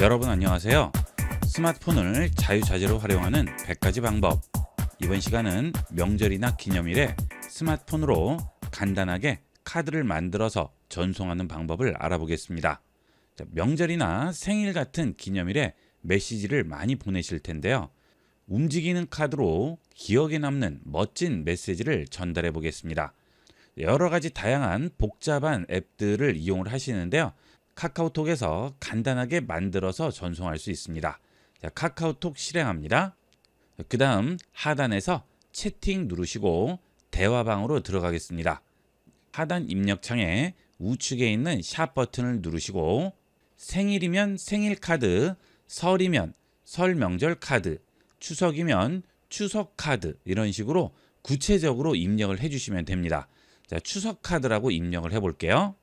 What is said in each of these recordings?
여러분 안녕하세요. 스마트폰을 자유자재로 활용하는 100가지 방법 이번 시간은 명절이나 기념일에 스마트폰으로 간단하게 카드를 만들어서 전송하는 방법을 알아보겠습니다. 명절이나 생일 같은 기념일에 메시지를 많이 보내실 텐데요. 움직이는 카드로 기억에 남는 멋진 메시지를 전달해 보겠습니다. 여러 가지 다양한 복잡한 앱들을 이용을 하시는데요. 카카오톡에서 간단하게 만들어서 전송할 수 있습니다. 자, 카카오톡 실행합니다. 그 다음 하단에서 채팅 누르시고 대화방으로 들어가겠습니다. 하단 입력창에 우측에 있는 샵 버튼을 누르시고 생일이면 생일 카드, 설이면 설 명절 카드, 추석이면 추석 카드 이런 식으로 구체적으로 입력을 해주시면 됩니다. 자, 추석 카드라고 입력을 해볼게요.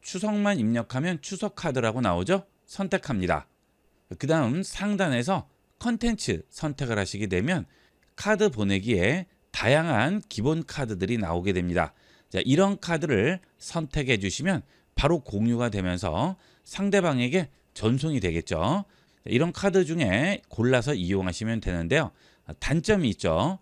추석만 입력하면 추석 카드라고 나오죠? 선택합니다. 그 다음 상단에서 컨텐츠 선택을 하시게 되면 카드 보내기에 다양한 기본 카드들이 나오게 됩니다. 자, 이런 카드를 선택해 주시면 바로 공유가 되면서 상대방에게 전송이 되겠죠. 이런 카드 중에 골라서 이용하시면 되는데요. 아, 단점이 있죠.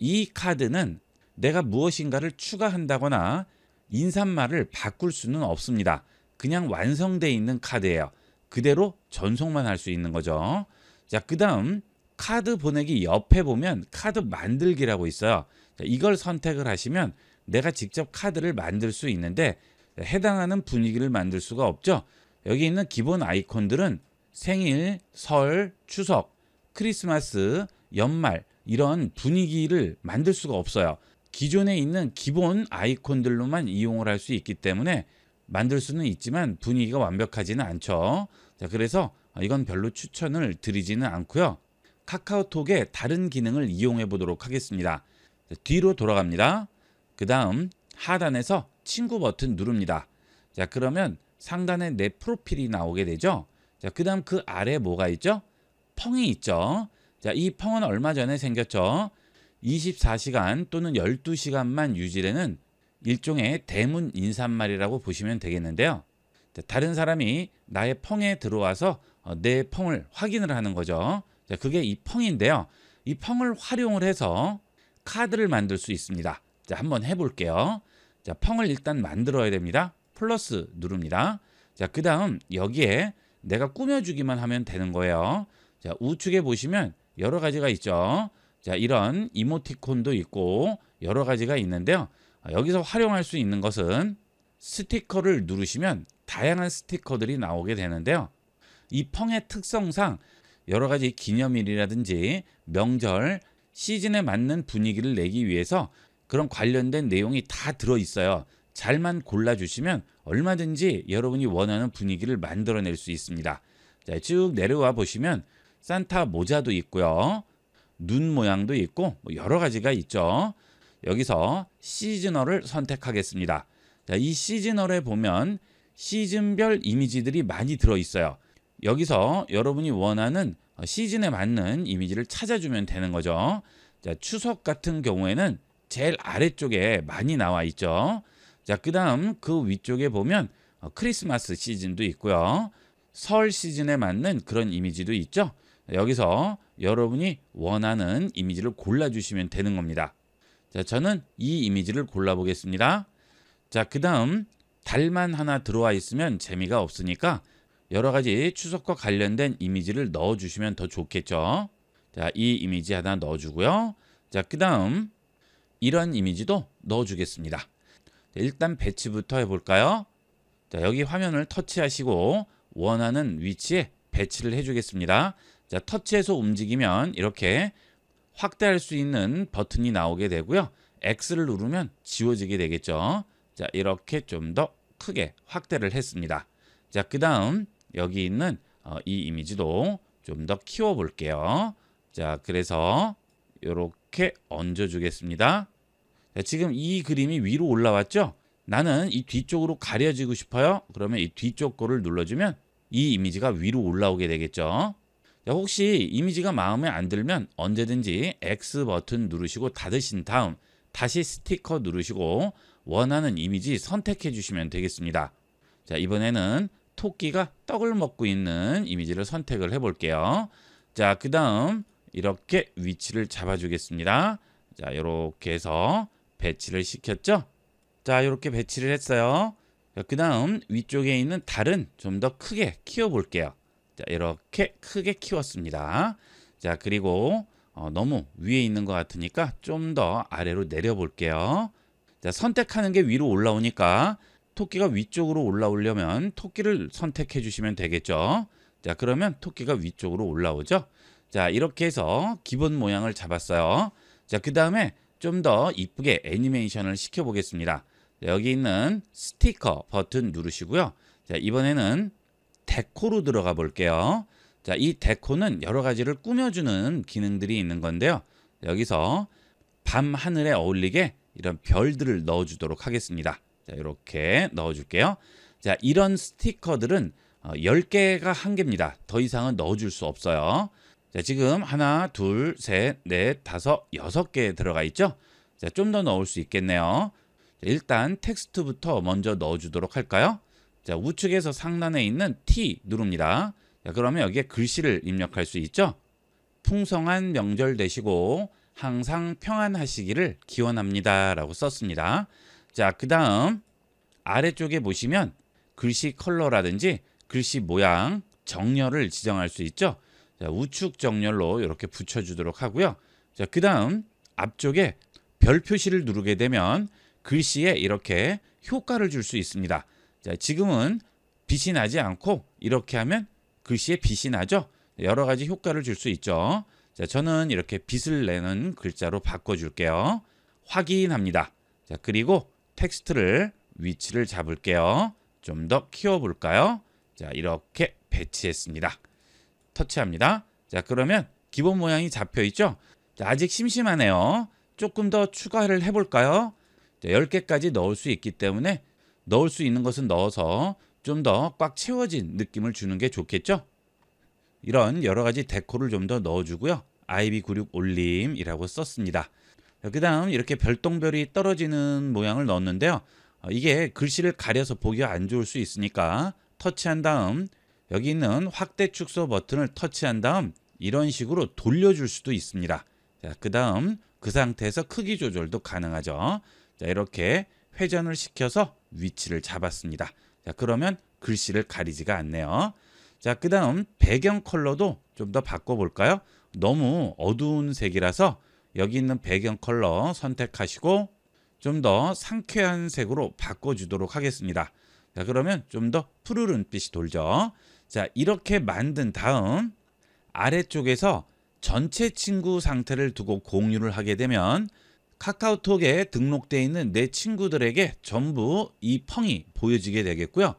이 카드는 내가 무엇인가를 추가한다거나 인사말을 바꿀 수는 없습니다. 그냥 완성돼 있는 카드예요. 그대로 전송만 할 수 있는 거죠. 자, 그 다음 카드 보내기 옆에 보면 카드 만들기라고 있어요. 자, 이걸 선택을 하시면 내가 직접 카드를 만들 수 있는데 해당하는 분위기를 만들 수가 없죠. 여기 있는 기본 아이콘들은 생일, 설, 추석, 크리스마스, 연말 이런 분위기를 만들 수가 없어요. 기존에 있는 기본 아이콘들로만 이용을 할 수 있기 때문에 만들 수는 있지만 분위기가 완벽하지는 않죠. 자, 그래서 이건 별로 추천을 드리지는 않고요. 카카오톡의 다른 기능을 이용해 보도록 하겠습니다. 자, 뒤로 돌아갑니다. 그 다음 하단에서 친구 버튼 누릅니다. 자, 그러면 상단에 내 프로필이 나오게 되죠. 자, 그 다음 그 아래 뭐가 있죠? 펑이 있죠. 자, 이 펑은 얼마 전에 생겼죠. 24시간 또는 12시간만 유지되는 일종의 대문 인사말이라고 보시면 되겠는데요. 다른 사람이 나의 펑에 들어와서 어, 내 펑을 확인을 하는 거죠. 그게 이 펑인데요. 이 펑을 활용을 해서 카드를 만들 수 있습니다. 한번 해볼게요. 자, 펑을 일단 만들어야 됩니다. 플러스 누릅니다. 자, 그 다음 여기에 내가 꾸며주기만 하면 되는 거예요. 자, 우측에 보시면 여러 가지가 있죠. 자 이런 이모티콘도 있고 여러 가지가 있는데요. 아, 여기서 활용할 수 있는 것은 스티커를 누르시면 다양한 스티커들이 나오게 되는데요. 이 펑의 특성상 여러 가지 기념일이라든지 명절, 시즌에 맞는 분위기를 내기 위해서 그런 관련된 내용이 다 들어있어요. 잘만 골라주시면 얼마든지 여러분이 원하는 분위기를 만들어낼 수 있습니다. 자, 쭉 내려와 보시면 산타 모자도 있고요. 눈 모양도 있고 뭐 여러 가지가 있죠. 여기서 시즈널을 선택하겠습니다. 자, 이 시즈널에 보면 시즌별 이미지들이 많이 들어있어요. 여기서 여러분이 원하는 시즌에 맞는 이미지를 찾아주면 되는 거죠. 자, 추석 같은 경우에는 제일 아래쪽에 많이 나와 있죠. 자, 그 다음 그 위쪽에 보면 크리스마스 시즌도 있고요. 설 시즌에 맞는 그런 이미지도 있죠. 여기서 여러분이 원하는 이미지를 골라주시면 되는 겁니다. 자, 저는 이 이미지를 골라보겠습니다. 자, 그 다음 달만 하나 들어와 있으면 재미가 없으니까 여러 가지 추석과 관련된 이미지를 넣어주시면 더 좋겠죠. 자, 이 이미지 하나 넣어주고요. 자, 그 다음 이런 이미지도 넣어주겠습니다. 일단 배치부터 해볼까요? 자, 여기 화면을 터치하시고 원하는 위치에 배치를 해주겠습니다. 자, 터치해서 움직이면 이렇게 확대할 수 있는 버튼이 나오게 되고요. X를 누르면 지워지게 되겠죠. 자, 이렇게 좀 더 크게 확대를 했습니다. 자, 그 다음 여기 있는 어, 이 이미지도 좀 더 키워볼게요. 자, 그래서 이렇게 얹어주겠습니다. 자, 지금 이 그림이 위로 올라왔죠? 나는 이 뒤쪽으로 가려지고 싶어요. 그러면 이 뒤쪽 거를 눌러주면 이 이미지가 위로 올라오게 되겠죠. 혹시 이미지가 마음에 안 들면 언제든지 X 버튼 누르시고 닫으신 다음 다시 스티커 누르시고 원하는 이미지 선택해 주시면 되겠습니다. 자 이번에는 토끼가 떡을 먹고 있는 이미지를 선택을 해 볼게요. 자그 다음 이렇게 위치를 잡아 주겠습니다. 자 이렇게 해서 배치를 시켰죠. 자 이렇게 배치를 했어요. 그 다음 위쪽에 있는 달은 좀 더 크게 키워 볼게요. 자, 이렇게 크게 키웠습니다. 자, 그리고 어, 너무 위에 있는 것 같으니까 좀 더 아래로 내려 볼게요. 자, 선택하는 게 위로 올라오니까 토끼가 위쪽으로 올라오려면 토끼를 선택해 주시면 되겠죠. 자, 그러면 토끼가 위쪽으로 올라오죠. 자, 이렇게 해서 기본 모양을 잡았어요. 자, 그 다음에 좀 더 이쁘게 애니메이션을 시켜보겠습니다. 여기 있는 스티커 버튼 누르시고요. 자, 이번에는 데코로 들어가 볼게요. 자, 이 데코는 여러 가지를 꾸며주는 기능들이 있는 건데요. 여기서 밤 하늘에 어울리게 이런 별들을 넣어주도록 하겠습니다. 자, 이렇게 넣어줄게요. 자, 이런 스티커들은 10개가 어, 한개입니다더 이상은 넣어줄 수 없어요. 자, 지금 하나, 둘, 셋, 넷, 다섯, 여섯 개 들어가 있죠? 자, 좀 더 넣을 수 있겠네요. 자, 일단 텍스트부터 먼저 넣어주도록 할까요? 자, 우측에서 상단에 있는 T 누릅니다. 자, 그러면 여기에 글씨를 입력할 수 있죠. 풍성한 명절 되시고 항상 평안하시기를 기원합니다. 라고 썼습니다. 자, 그 다음 아래쪽에 보시면 글씨 컬러라든지 글씨 모양, 정렬을 지정할 수 있죠. 자, 우측 정렬로 이렇게 붙여주도록 하고요. 자, 그 다음 앞쪽에 별 표시를 누르게 되면 글씨에 이렇게 효과를 줄 수 있습니다. 자, 지금은 빛이 나지 않고 이렇게 하면 글씨에 빛이 나죠. 여러 가지 효과를 줄 수 있죠. 자, 저는 이렇게 빛을 내는 글자로 바꿔줄게요. 확인합니다. 자, 그리고 텍스트를 위치를 잡을게요. 좀 더 키워볼까요? 자, 이렇게 배치했습니다. 터치합니다. 자, 그러면 기본 모양이 잡혀 있죠? 자, 아직 심심하네요. 조금 더 추가를 해볼까요? 자, 10개까지 넣을 수 있기 때문에 넣을 수 있는 것은 넣어서 좀 더 꽉 채워진 느낌을 주는 게 좋겠죠? 이런 여러 가지 데코를 좀 더 넣어주고요. 아이비 9 6 올림이라고 썼습니다. 그 다음 이렇게 별똥별이 떨어지는 모양을 넣었는데요. 아, 이게 글씨를 가려서 보기가 안 좋을 수 있으니까 터치한 다음 여기 있는 확대 축소 버튼을 터치한 다음 이런 식으로 돌려줄 수도 있습니다. 그 다음 그 상태에서 크기 조절도 가능하죠. 자, 이렇게 회전을 시켜서 위치를 잡았습니다. 자, 그러면 글씨를 가리지가 않네요. 자, 그 다음 배경 컬러도 좀 더 바꿔볼까요? 너무 어두운 색이라서 여기 있는 배경 컬러 선택하시고 좀 더 상쾌한 색으로 바꿔주도록 하겠습니다. 자, 그러면 좀 더 푸르른 빛이 돌죠. 자, 이렇게 만든 다음 아래쪽에서 전체 친구 상태를 두고 공유를 하게 되면 카카오톡에 등록되어 있는 내 친구들에게 전부 이 펑이 보여지게 되겠고요.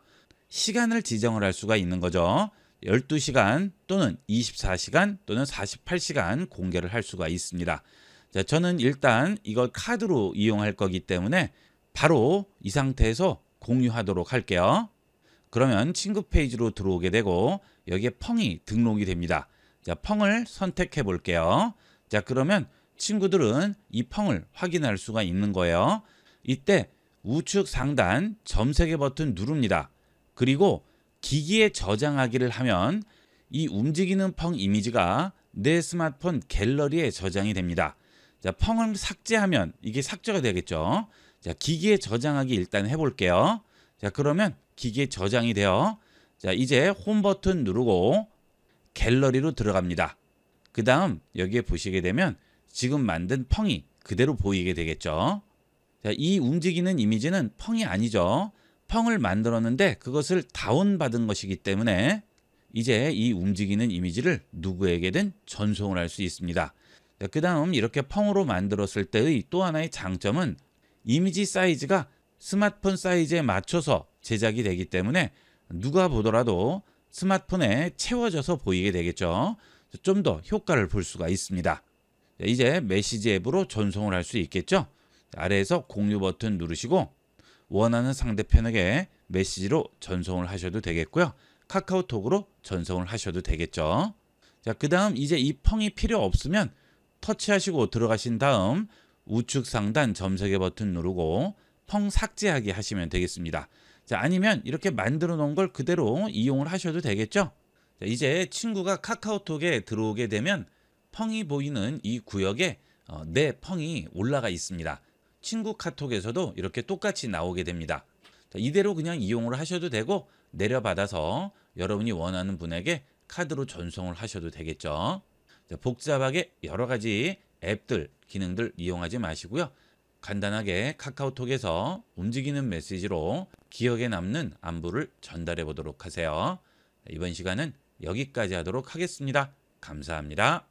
시간을 지정을 할 수가 있는 거죠. 12시간 또는 24시간 또는 48시간 공개를 할 수가 있습니다. 자, 저는 일단 이걸 카드로 이용할 거기 때문에 바로 이 상태에서 공유하도록 할게요. 그러면 친구 페이지로 들어오게 되고 여기에 펑이 등록이 됩니다. 자, 펑을 선택해 볼게요. 자, 그러면 친구들은 이 펑을 확인할 수가 있는 거예요. 이때 우측 상단 점세개 버튼 누릅니다. 그리고 기기에 저장하기를 하면 이 움직이는 펑 이미지가 내 스마트폰 갤러리에 저장이 됩니다. 자, 펑을 삭제하면 이게 삭제가 되겠죠. 자, 기기에 저장하기 일단 해볼게요. 자, 그러면 기기에 저장이 되어 자, 이제 홈 버튼 누르고 갤러리로 들어갑니다. 그 다음 여기에 보시게 되면 지금 만든 펑이 그대로 보이게 되겠죠. 자, 이 움직이는 이미지는 펑이 아니죠. 펑을 만들었는데 그것을 다운받은 것이기 때문에 이제 이 움직이는 이미지를 누구에게든 전송을 할 수 있습니다. 그 다음 이렇게 펑으로 만들었을 때의 또 하나의 장점은 이미지 사이즈가 스마트폰 사이즈에 맞춰서 제작이 되기 때문에 누가 보더라도 스마트폰에 채워져서 보이게 되겠죠. 좀 더 효과를 볼 수가 있습니다. 이제 메시지 앱으로 전송을 할 수 있겠죠? 아래에서 공유 버튼 누르시고 원하는 상대편에게 메시지로 전송을 하셔도 되겠고요. 카카오톡으로 전송을 하셔도 되겠죠. 자, 그 다음 이제 이 펑이 필요 없으면 터치하시고 들어가신 다음 우측 상단 점세개 버튼 누르고 펑 삭제하기 하시면 되겠습니다. 자, 아니면 이렇게 만들어 놓은 걸 그대로 이용을 하셔도 되겠죠. 자, 이제 친구가 카카오톡에 들어오게 되면 펑이 보이는 이 구역에 어, 내 네 펑이 올라가 있습니다. 친구 카톡에서도 이렇게 똑같이 나오게 됩니다. 자, 이대로 그냥 이용을 하셔도 되고 내려받아서 여러분이 원하는 분에게 카드로 전송을 하셔도 되겠죠. 자, 복잡하게 여러 가지 앱들, 기능들 이용하지 마시고요. 간단하게 카카오톡에서 움직이는 메시지로 기억에 남는 안부를 전달해 보도록 하세요. 이번 시간은 여기까지 하도록 하겠습니다. 감사합니다.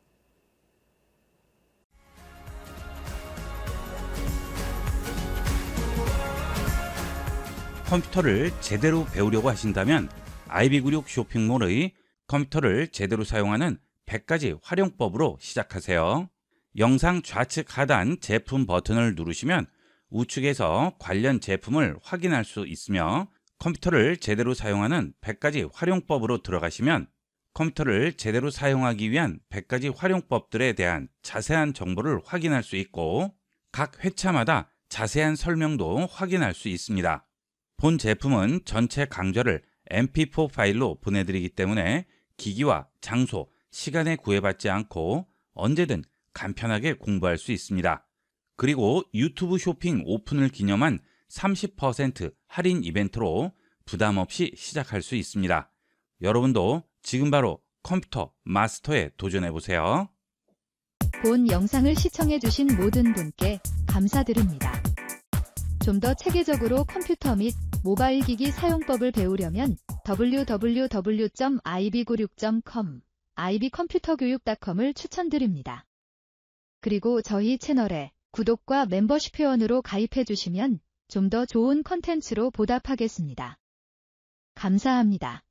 컴퓨터를 제대로 배우려고 하신다면 아이비그육 쇼핑몰의 컴퓨터를 제대로 사용하는 100가지 활용법으로 시작하세요. 영상 좌측 하단 제품 버튼을 누르시면 우측에서 관련 제품을 확인할 수 있으며 컴퓨터를 제대로 사용하는 100가지 활용법으로 들어가시면 컴퓨터를 제대로 사용하기 위한 100가지 활용법들에 대한 자세한 정보를 확인할 수 있고 각 회차마다 자세한 설명도 확인할 수 있습니다. 본 제품은 전체 강좌를 mp4 파일로 보내드리기 때문에 기기와 장소, 시간에 구애받지 않고 언제든 간편하게 공부할 수 있습니다. 그리고 유튜브 쇼핑 오픈을 기념한 30% 할인 이벤트로 부담 없이 시작할 수 있습니다. 여러분도 지금 바로 컴퓨터 마스터에 도전해 보세요. 본 영상을 시청해 주신 모든 분께 감사드립니다. 좀더 체계적으로 컴퓨터 및 모바일 기기 사용법을 배우려면 www.ib96.com, ib컴퓨터교육.com을 추천드립니다. 그리고 저희 채널에 구독과 멤버십 회원으로 가입해 주시면 좀 더 좋은 컨텐츠로 보답하겠습니다. 감사합니다.